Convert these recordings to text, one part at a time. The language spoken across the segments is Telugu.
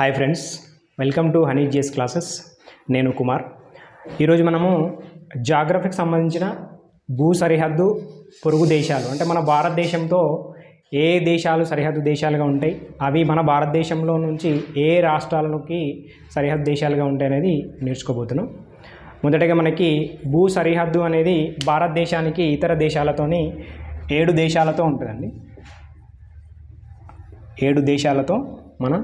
hi friends welcome to honey GS classes నేను కుమార్ ఈరోజు మనము జాగ్రఫీకి సంబంధించిన భూ సరిహద్దు పొరుగు దేశాలు అంటే మన భారతదేశంతో ఏ దేశాలు సరిహద్దు దేశాలుగా ఉంటాయి అవి మన భారతదేశంలో నుంచి ఏ రాష్ట్రాలకి సరిహద్దు దేశాలుగా ఉంటాయి అనేది నేర్చుకోబోతున్నాం మొదటగా మనకి భూ సరిహద్దు అనేది భారతదేశానికి ఇతర దేశాలతోని ఏడు దేశాలతో ఉంటుందండి ఏడు దేశాలతో మన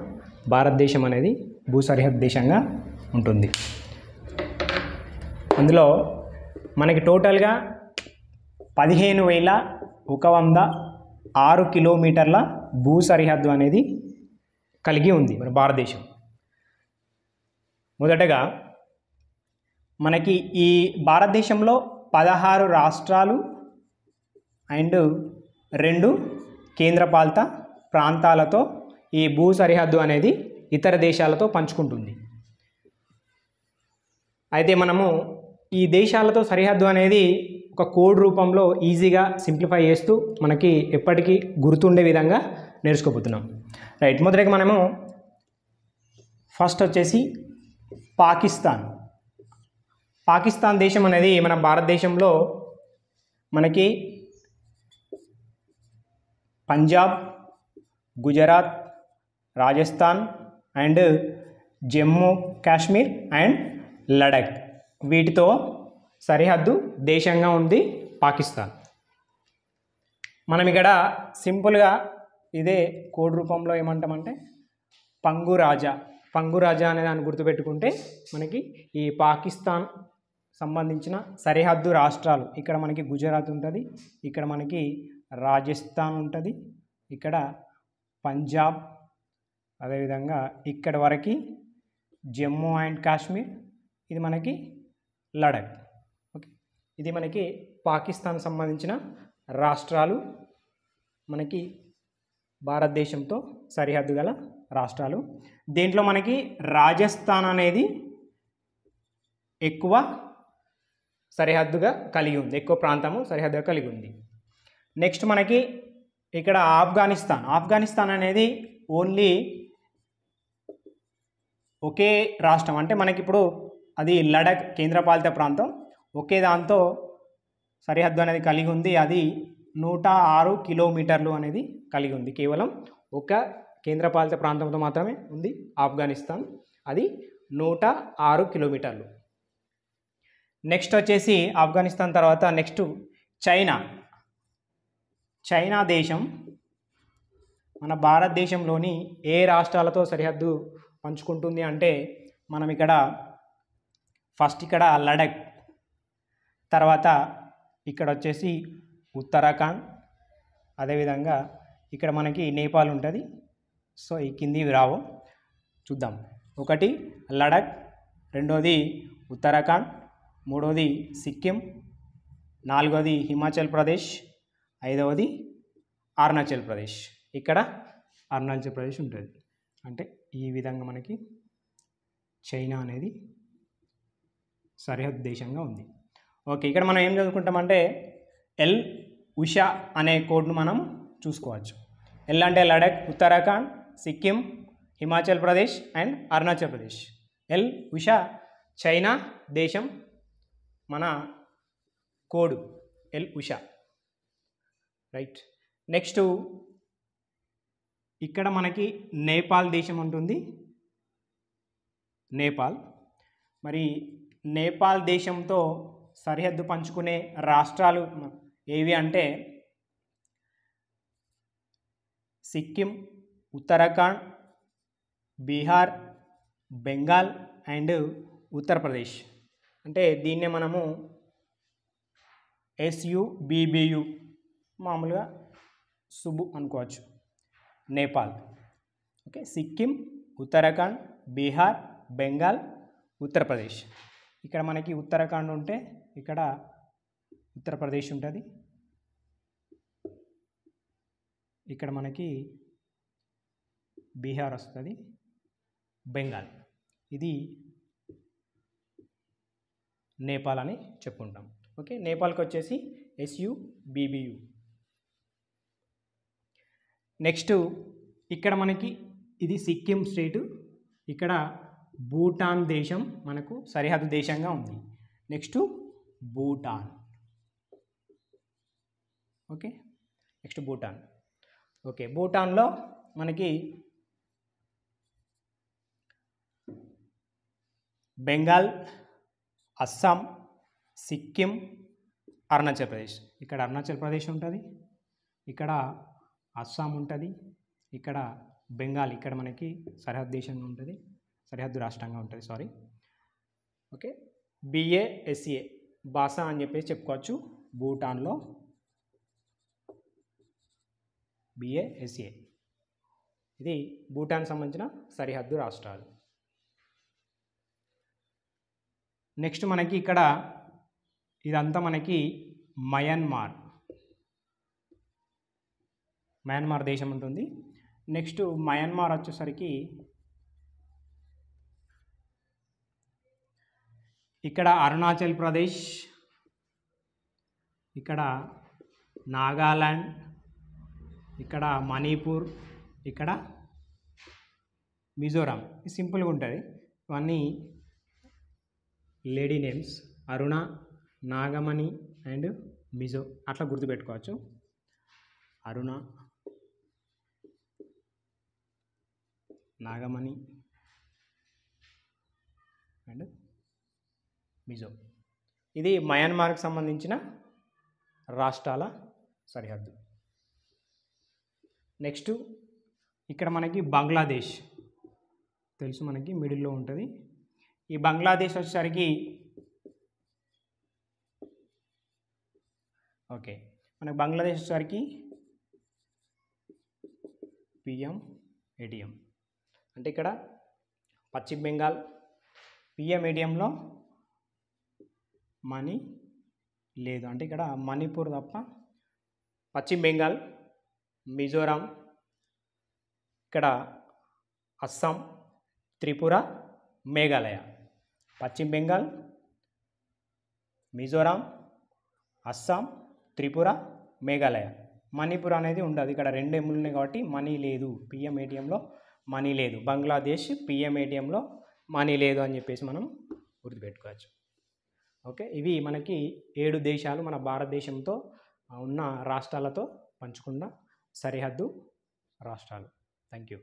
భారతదేశం అనేది భూ సరిహద్దు దేశంగా ఉంటుంది అందులో మనకి టోటల్గా పదిహేను వేల ఒక వంద ఆరు కిలోమీటర్ల భూ సరిహద్దు అనేది కలిగి ఉంది మన భారతదేశం మొదటగా మనకి ఈ భారతదేశంలో పదహారు రాష్ట్రాలు అండ్ రెండు కేంద్రపాలిత ప్రాంతాలతో ఈ భూ సరిహద్దు అనేది ఇతర దేశాలతో పంచుకుంటుంది అయితే మనము ఈ దేశాలతో సరిహద్దు అనేది ఒక కోడ్ రూపంలో ఈజీగా సింప్లిఫై చేస్తూ మనకి ఎప్పటికీ గుర్తుండే విధంగా నేర్చుకోబోతున్నాం రైట్ మొదటికి మనము ఫస్ట్ వచ్చేసి పాకిస్తాన్ పాకిస్తాన్ దేశం అనేది మన భారతదేశంలో మనకి పంజాబ్ గుజరాత్ రాజస్థాన్ అండ్ జమ్మూ కాశ్మీర్ అండ్ లడక్ వీటితో సరిహద్దు దేశంగా ఉంది పాకిస్తాన్ మనం ఇక్కడ సింపుల్గా ఇదే కోడ్ రూపంలో ఏమంటామంటే పంగు రాజా పంగు రాజా అనే దాన్ని గుర్తుపెట్టుకుంటే మనకి ఈ పాకిస్తాన్ సంబంధించిన సరిహద్దు రాష్ట్రాలు ఇక్కడ మనకి గుజరాత్ ఉంటుంది ఇక్కడ మనకి రాజస్థాన్ ఉంటుంది ఇక్కడ పంజాబ్ అదేవిధంగా ఇక్కడ వరకు జమ్మూ అండ్ కాశ్మీర్ ఇది మనకి లడక్ ఓకే ఇది మనకి పాకిస్తాన్ సంబంధించిన రాష్ట్రాలు మనకి భారతదేశంతో సరిహద్దు గల రాష్ట్రాలు దీంట్లో మనకి రాజస్థాన్ అనేది ఎక్కువ సరిహద్దుగా కలిగి ఉంది ఎక్కువ ప్రాంతము సరిహద్దుగా కలిగి ఉంది నెక్స్ట్ మనకి ఇక్కడ ఆఫ్ఘనిస్తాన్ ఆఫ్ఘనిస్తాన్ అనేది ఓన్లీ ఒకే రాష్ట్రం అంటే మనకి ఇప్పుడు అది లడఖ్ కేంద్రపాలిత ప్రాంతం ఒకే దాంతో సరిహద్దు అనేది కలిగి ఉంది అది నూట ఆరు కిలోమీటర్లు అనేది కలిగి ఉంది కేవలం ఒక కేంద్రపాలిత ప్రాంతంతో మాత్రమే ఉంది ఆఫ్ఘనిస్తాన్ అది నూట ఆరు కిలోమీటర్లు నెక్స్ట్ వచ్చేసి ఆఫ్ఘనిస్తాన్ తర్వాత నెక్స్ట్ చైనా చైనా దేశం మన భారతదేశంలోని ఏ రాష్ట్రాలతో సరిహద్దు పంచుకుంటుంది అంటే మనం ఇక్కడ ఫస్ట్ ఇక్కడ లడక్ తర్వాత ఇక్కడ వచ్చేసి ఉత్తరాఖండ్ అదేవిధంగా ఇక్కడ మనకి నేపాల్ ఉంటుంది సో ఈ కింది రావు చూద్దాం ఒకటి లడక్ రెండోది ఉత్తరాఖండ్ మూడోది సిక్కిం నాలుగోది హిమాచల్ ప్రదేశ్ ఐదవది అరుణాచల్ ప్రదేశ్ ఇక్కడ అరుణాచల్ ప్రదేశ్ ఉంటుంది అంటే ఈ విధంగా మనకి చైనా అనేది సరిహద్దు దేశంగా ఉంది ఓకే ఇక్కడ మనం ఏం చదువుకుంటామంటే ఎల్ ఉషా అనే కోడ్ను మనం చూసుకోవచ్చు ఎల్ అంటే Ladakh Uttarakhand Sikkim Himachal Pradesh and Arunachal Pradesh L Usha China దేశం మన code L Usha right next ఇక్కడ మనకి నేపాల్ దేశం ఉంటుంది నేపాల్ మరి నేపాల్ దేశంతో సరిహద్దు పంచుకునే రాష్ట్రాలు ఏవి అంటే సిక్కిం ఉత్తరాఖండ్ బీహార్ బెంగాల్ అండ్ ఉత్తరప్రదేశ్ అంటే దీన్నే మనము ఎస్యుబిబియు మామూలుగా సుబు అనుకోవచ్చు నేపాల్ ఓకే సిక్కిం ఉత్తరాఖండ్ బీహార్ బెంగాల్ ఉత్తరప్రదేశ్ ఇక్కడ మనకి ఉత్తరాఖండ్ ఉంటే ఇక్కడ ఉత్తరప్రదేశ్ ఉంటుంది ఇక్కడ మనకి బీహార్ వస్తుంది బెంగాల్ ఇది నేపాల్ అని చెప్పుకుంటాం ఓకే నేపాల్కి వచ్చేసి ఎస్యు బీబీయూ నెక్స్ట్ ఇక్కడ మనకి ఇది సిక్కిం స్టేటు ఇక్కడ భూటాన్ దేశం మనకు సరిహద్దు దేశంగా ఉంది next Bhutan okay next Bhutan okay భూటాన్లో మనకి బెంగాల్ అస్సాం సిక్కిం అరుణాచల్ ప్రదేశ్ ఇక్కడ అరుణాచల్ ప్రదేశ్ ఉంటుంది ఇక్కడ అస్సాం ఉంటుంది ఇక్కడ బెంగాల్ ఇక్కడ మనకి సరిహద్దు దేశంగా ఉంటుంది సరిహద్దు రాష్ట్రంగా ఉంటుంది సారీ ఓకే బిఏఎస్ఏ బాస బాసా అని చెప్పేసి చెప్పుకోవచ్చు భూటాన్లో బిఏఎస్ఏ e ఇది భూటాన్ సంబంధించిన సరిహద్దు రాష్ట్రాలు నెక్స్ట్ మనకి ఇక్కడ ఇదంతా మనకి మయన్మార్ మయన్మార్ దేశం ఉంటుంది నెక్స్ట్ మయన్మార్ వచ్చేసరికి ఇక్కడ అరుణాచల్ ప్రదేశ్ ఇక్కడ నాగాలాండ్ ఇక్కడ మణిపూర్ ఇక్కడ మిజోరాం సింపుల్గా ఉంటుంది ఇవన్నీ lady names Aruna Nagamani and Mizo అట్లా గుర్తుపెట్టుకోవచ్చు అరుణ నాగమణి అండ్ మిజో ఇది మయన్మార్కు సంబంధించిన రాష్ట్రాల సరిహద్దు నెక్స్ట్ ఇక్కడ మనకి బంగ్లాదేశ్ తెలుసు మనకి మిడిల్లో ఉంటుంది ఈ బంగ్లాదేశ్ వచ్చేసరికి ఓకే మనకు బంగ్లాదేశ్ వచ్చేసరికి పిఎం ఏటీఎం అంటే ఇక్కడ పశ్చిమ బెంగాల్ పిఏ మీడియంలో మనీ లేదు అంటే ఇక్కడ మణిపూర్ తప్ప పశ్చిమ బెంగాల్ మిజోరాం ఇక్కడ అస్సాం త్రిపుర మేఘాలయ పశ్చిమ బెంగాల్ మిజోరాం అస్సాం త్రిపుర మేఘాలయ మణిపూర్ అనేది ఉండదు ఇక్కడ రెండు ఎములు ఉన్నాయి కాబట్టి మనీ లేదు పిఎం ఏటీఎంలో మనీ లేదు బంగ్లాదేశ్ పిఎం ఏటీఎంలో మనీ లేదు అని చెప్పేసి మనం గుర్తుపెట్టుకోవచ్చు ఓకే ఇవి మనకి ఏడు దేశాలు మన భారతదేశంతో ఉన్న రాష్ట్రాలతో పంచుకున్న సరిహద్దు రాష్ట్రాలు థ్యాంక్ యూ